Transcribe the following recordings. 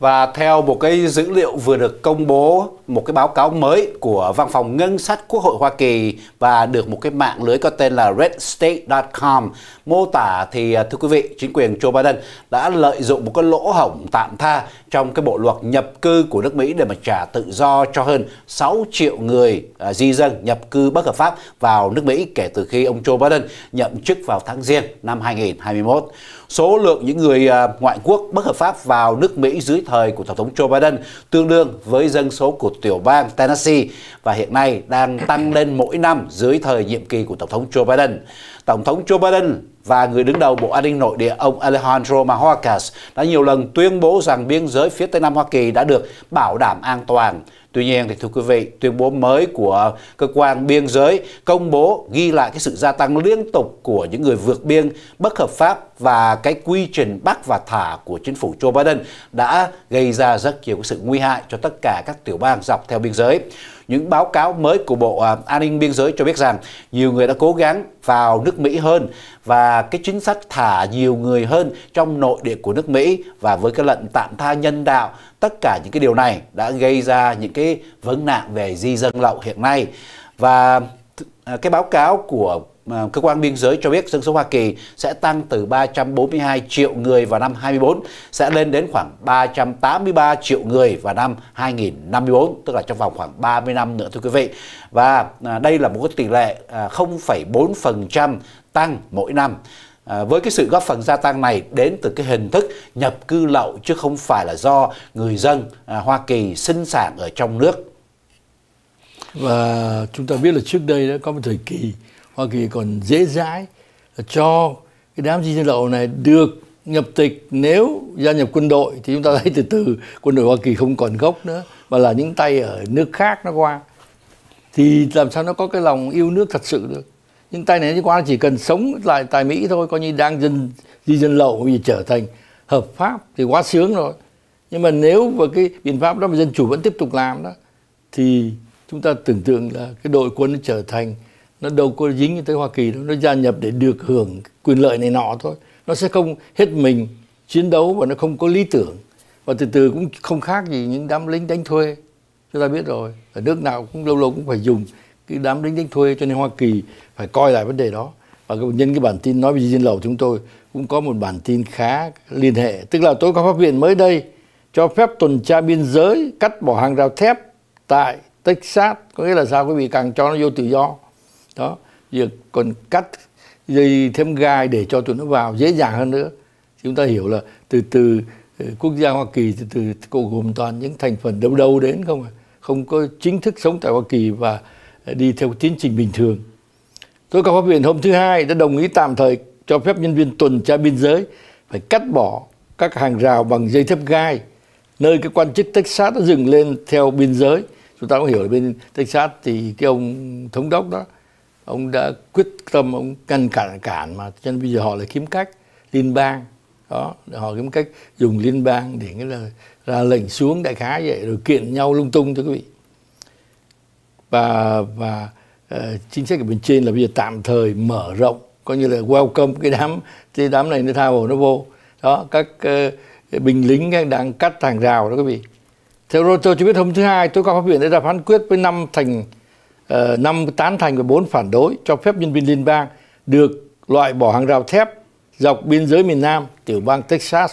Và theo một cái dữ liệu vừa được công bố, một cái báo cáo mới của Văn phòng Ngân sách Quốc hội Hoa Kỳ và được một cái mạng lưới có tên là redstate.com mô tả thì à, thưa quý vị, chính quyền Joe Biden đã lợi dụng một cái lỗ hổng tạm tha trong cái bộ luật nhập cư của nước Mỹ để mà trả tự do cho hơn 6 triệu người à, di dân nhập cư bất hợp pháp vào nước Mỹ kể từ khi ông Joe Biden nhậm chức vào tháng Giêng năm 2021. Số lượng những người à, ngoại quốc bất hợp pháp vào nước Mỹ dưới thời của Tổng thống Joe Biden tương đương với dân số của tiểu bang Tennessee và hiện nay đang tăng lên mỗi năm dưới thời nhiệm kỳ của Tổng thống Joe Biden. Tổng thống Joe Biden và người đứng đầu Bộ An ninh Nội địa ông Alejandro Mayorkas đã nhiều lần tuyên bố rằng biên giới phía Tây Nam Hoa Kỳ đã được bảo đảm an toàn. Tuy nhiên thì thưa quý vị, tuyên bố mới của cơ quan biên giới công bố ghi lại cái sự gia tăng liên tục của những người vượt biên bất hợp pháp và cái quy trình bắt và thả của chính phủ Joe Biden đã gây ra rất nhiều sự nguy hại cho tất cả các tiểu bang dọc theo biên giới. Những báo cáo mới của Bộ à, An ninh Biên giới cho biết rằng nhiều người đã cố gắng vào nước Mỹ hơn và cái chính sách thả nhiều người hơn trong nội địa của nước Mỹ và với cái lệnh tạm tha nhân đạo tất cả những cái điều này đã gây ra những cái vấn nạn về di dân lậu hiện nay và à, cái báo cáo của cơ quan biên giới cho biết dân số Hoa Kỳ sẽ tăng từ 342 triệu người vào năm 24 sẽ lên đến khoảng 383 triệu người vào năm 2054 tức là trong vòng khoảng 30 năm nữa thưa quý vị và à, đây là một cái tỷ lệ 0,4% à, tăng mỗi năm à, với cái sự góp phần gia tăng này đến từ cái hình thức nhập cư lậu chứ không phải là do người dân Hoa Kỳ sinh sản ở trong nước. Và chúng ta biết là trước đây đã có một thời kỳ Hoa Kỳ còn dễ dãi cho cái đám di dân lậu này được nhập tịch nếu gia nhập quân đội thì chúng ta thấy từ từ quân đội Hoa Kỳ không còn gốc nữa mà là những tay ở nước khác nó qua thì làm sao nó có cái lòng yêu nước thật sự được những tay này nó qua chỉ cần sống lại tại Mỹ thôi coi như đang dân di dân lậu bây giờ trở thành hợp pháp thì quá sướng rồi nhưng mà nếu mà cái biện pháp đó mà dân chủ vẫn tiếp tục làm đó thì chúng ta tưởng tượng là cái đội quân nó trở thành nó đâu có dính tới Hoa Kỳ đâu nó gia nhập để được hưởng quyền lợi này nọ thôi nó sẽ không hết mình chiến đấu và nó không có lý tưởng và từ từ cũng không khác gì những đám lính đánh thuê chúng ta biết rồi ở nước nào cũng lâu lâu cũng phải dùng cái đám lính đánh thuê cho nên Hoa Kỳ phải coi lại vấn đề đó và nhân cái bản tin nói về dân lầu chúng tôi cũng có một bản tin khá liên hệ tức là tối có phát hiện mới đây cho phép tuần tra biên giới cắt bỏ hàng rào thép tại Texas có nghĩa là sao quý vị càng cho nó vô tự do đó giờ còn cắt dây thêm gai để cho tụi nó vào dễ dàng hơn nữa chúng ta hiểu là từ từ ờ, quốc gia Hoa Kỳ từ từ cô gồm toàn những thành phần đâu đâu đến không không có chính thức sống tại Hoa Kỳ và ờ, đi theo tiến trình bình thường tôi có phát biểu hôm thứ hai đã đồng ý tạm thời cho phép nhân viên tuần tra biên giới phải cắt bỏ các hàng rào bằng dây thép gai nơi cái quan chức Texas đã dừng lên theo biên giới chúng ta cũng hiểu là bên Texas thì cái ông thống đốc đó ông đã quyết tâm ông ngăn cản cản mà cho nên bây giờ họ lại kiếm cách liên bang đó họ kiếm cách dùng liên bang để cái là ra lệnh xuống đại khái vậy rồi kiện nhau lung tung thưa quý vị và và uh, chính sách ở bên trên là bây giờ tạm thời mở rộng coi như là welcome cái đám cái đám này nó tha hồ nó vô đó các uh, binh lính đang cắt hàng rào đó quý vị theo Reuters cho biết hôm thứ hai tôi có phát biểu đã ra phán quyết với năm thành Ờ, năm tán thành và bốn phản đối cho phép nhân viên liên bang được loại bỏ hàng rào thép dọc biên giới miền Nam, tiểu bang Texas.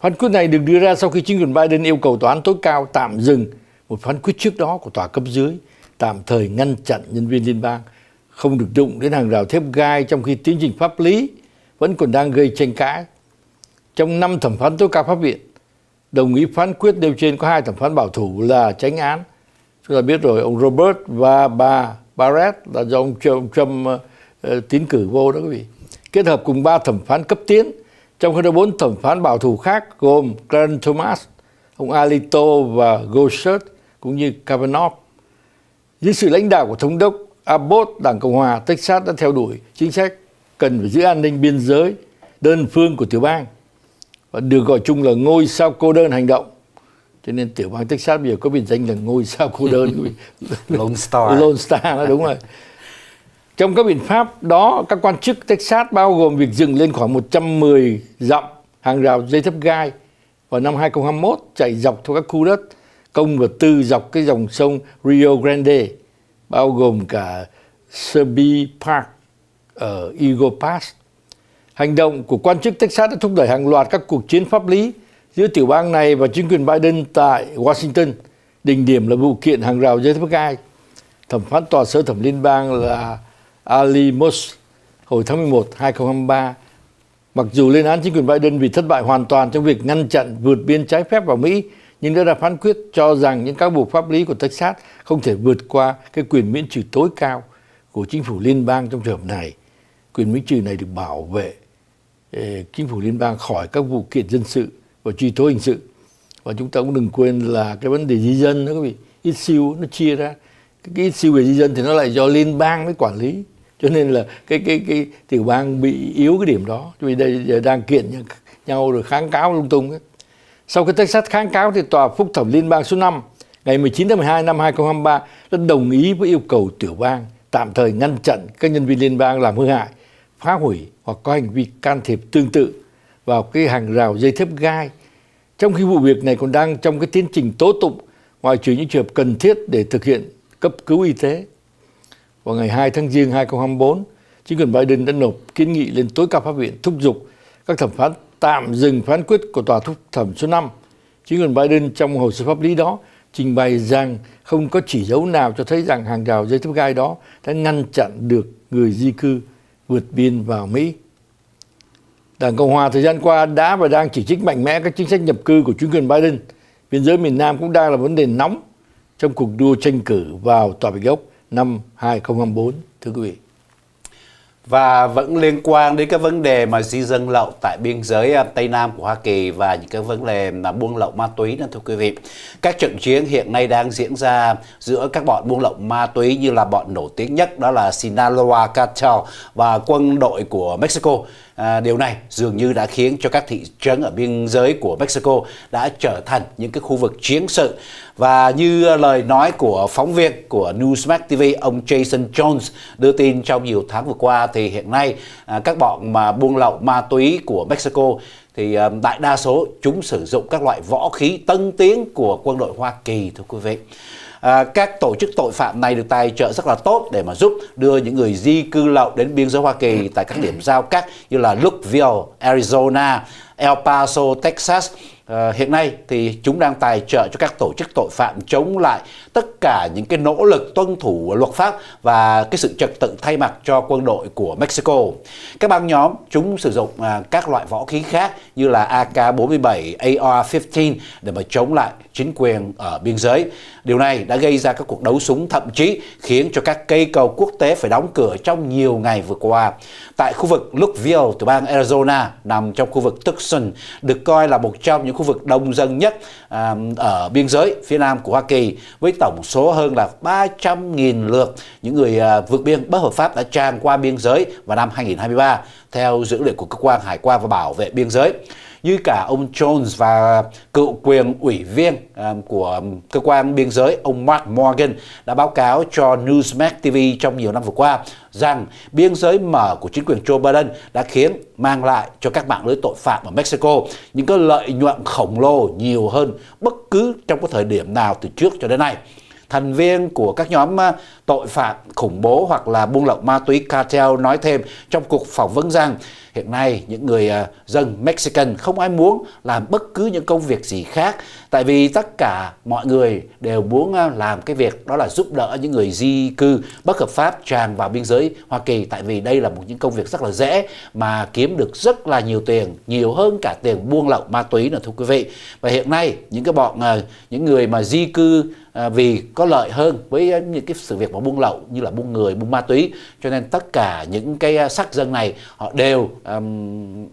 Phán quyết này được đưa ra sau khi chính quyền Biden yêu cầu tòa án tối cao tạm dừng một phán quyết trước đó của tòa cấp dưới tạm thời ngăn chặn nhân viên liên bang không được đụng đến hàng rào thép gai trong khi tiến trình pháp lý vẫn còn đang gây tranh cãi. Trong năm thẩm phán tối cao pháp viện, đồng ý phán quyết nêu trên có hai thẩm phán bảo thủ là tránh án chúng ta biết rồi ông Robert và bà Barrett là do ông Trump, ông Trump uh, ờ, ờ, tín cử vô đó quý vị kết hợp cùng ba thẩm phán cấp tiến trong khi đó bốn thẩm phán bảo thủ khác gồm Clarence Thomas, ông Alito và Gorsuch cũng như Kavanaugh. Dưới sự lãnh đạo của thống đốc Abbott, Đảng Cộng hòa Texas đã theo đuổi chính sách cần phải giữ an ninh biên giới đơn phương của tiểu bang và được gọi chung là ngôi sao cô đơn hành động cho nên tiểu bang Texas bây giờ có biệt danh là ngôi sao cô đơn Lone Star Lone Star đó đúng rồi trong các biện pháp đó các quan chức Texas bao gồm việc dừng lên khoảng 110 dặm hàng rào dây thép gai vào năm 2021 chạy dọc theo các khu đất công và tư dọc cái dòng sông Rio Grande bao gồm cả Serbi Park ở Eagle Pass. Hành động của quan chức Texas đã thúc đẩy hàng loạt các cuộc chiến pháp lý giữa tiểu bang này và chính quyền Biden tại Washington. Đỉnh điểm là vụ kiện hàng rào giới thép gai. Thẩm phán tòa sơ thẩm liên bang là Ali Moss hồi tháng 11, 2023. Mặc dù lên án chính quyền Biden vì thất bại hoàn toàn trong việc ngăn chặn vượt biên trái phép vào Mỹ, nhưng đã ra phán quyết cho rằng những cáo buộc pháp lý của Texas không thể vượt qua cái quyền miễn trừ tối cao của chính phủ liên bang trong trường hợp này. Quyền miễn trừ này được bảo vệ ờ, chính phủ liên bang khỏi các vụ kiện dân sự và truy tố hình sự và chúng ta cũng đừng quên là cái vấn đề di dân nữa quý vị ít siêu nó chia ra cái, ít siêu về di dân thì nó lại do liên bang mới quản lý cho nên là cái cái cái tiểu bang bị yếu cái điểm đó vì đây giờ đang kiện nhau rồi kháng cáo lung tung ấy. sau khi Texas kháng cáo thì tòa phúc thẩm liên bang số 5 ngày 19 tháng 12 năm 2023 đã đồng ý với yêu cầu tiểu bang tạm thời ngăn chặn các nhân viên liên bang làm hư hại phá hủy hoặc có hành vi can thiệp tương tự vào cái hàng rào dây thép gai. Trong khi vụ việc này còn đang trong cái tiến trình tố tụng ngoại trừ những trường hợp cần thiết để thực hiện cấp cứu y tế. Vào ngày 2 tháng Giêng 2024, chính quyền Biden đã nộp kiến nghị lên tối cao pháp viện thúc giục các thẩm phán tạm dừng phán quyết của tòa thúc thẩm số 5. Chính quyền Biden trong hồ sơ pháp lý đó trình bày rằng không có chỉ dấu nào cho thấy rằng hàng rào dây thép gai đó đã ngăn chặn được người di cư vượt biên vào Mỹ. Đảng Cộng hòa thời gian qua đã và đang chỉ trích mạnh mẽ các chính sách nhập cư của chính quyền Biden. Biên giới miền Nam cũng đang là vấn đề nóng trong cuộc đua tranh cử vào tòa bạch ốc năm 2024, thưa quý vị. Và vẫn liên quan đến các vấn đề mà di dân lậu tại biên giới à, Tây Nam của Hoa Kỳ và những cái vấn đề mà buôn lậu ma túy đó thưa quý vị. Các trận chiến hiện nay đang diễn ra giữa các bọn buôn lậu ma túy như là bọn nổi tiếng nhất đó là Sinaloa Cartel và quân đội của Mexico. À, điều này dường như đã khiến cho các thị trấn ở biên giới của Mexico đã trở thành những cái khu vực chiến sự. Và như lời nói của phóng viên của Newsmax TV, ông Jason Jones đưa tin trong nhiều tháng vừa qua thì hiện nay à, các bọn mà buôn lậu ma túy của Mexico thì à, đại đa số chúng sử dụng các loại võ khí tân tiến của quân đội Hoa Kỳ thưa quý vị à, các tổ chức tội phạm này được tài trợ rất là tốt để mà giúp đưa những người di cư lậu đến biên giới Hoa Kỳ tại các điểm giao cắt như là Louisville, Arizona, El Paso, Texas Ờ, hiện nay thì chúng đang tài trợ cho các tổ chức tội phạm chống lại tất cả những cái nỗ lực tuân thủ luật pháp và cái sự trật tự thay mặt cho quân đội của Mexico. Các băng nhóm chúng sử dụng à, các loại vũ khí khác như là AK-47, AR-15 để mà chống lại chính quyền ở biên giới. Điều này đã gây ra các cuộc đấu súng thậm chí khiến cho các cây cầu quốc tế phải đóng cửa trong nhiều ngày vừa qua. Tại khu vực Lookville từ bang Arizona nằm trong khu vực Tucson được coi là một trong những khu vực đông dân nhất à, ở biên giới phía nam của Hoa Kỳ với tổng số hơn là 300.000 lượt những người à, vượt biên bất hợp pháp đã tràn qua biên giới vào năm 2023 theo dữ liệu của cơ quan hải quan và bảo vệ biên giới như cả ông Jones và cựu quyền ủy viên à, của um, cơ quan biên giới ông Mark Morgan đã báo cáo cho Newsmax TV trong nhiều năm vừa qua rằng biên giới mở của chính quyền Joe Biden đã khiến mang lại cho các mạng lưới tội phạm ở Mexico những cái lợi nhuận khổng lồ nhiều hơn bất cứ trong cái thời điểm nào từ trước cho đến nay thành viên của các nhóm à, tội phạm khủng bố hoặc là buôn lậu ma túy cartel nói thêm trong cuộc phỏng vấn rằng hiện nay những người à, dân Mexican không ai muốn làm bất cứ những công việc gì khác tại vì tất cả mọi người đều muốn à, làm cái việc đó là giúp đỡ những người di cư bất hợp pháp tràn vào biên giới Hoa Kỳ tại vì đây là một những công việc rất là dễ mà kiếm được rất là nhiều tiền nhiều hơn cả tiền buôn lậu ma túy nữa thưa quý vị và hiện nay những cái bọn à, những người mà di cư vì có lợi hơn với những cái sự việc mà buôn lậu như là buôn người buôn ma túy cho nên tất cả những cái sắc dân này họ đều um,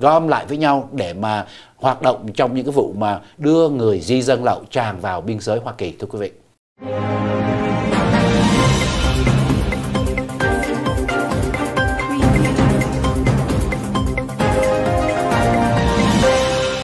gom lại với nhau để mà hoạt động trong những cái vụ mà đưa người di dân lậu tràn vào biên giới Hoa Kỳ thưa quý vị.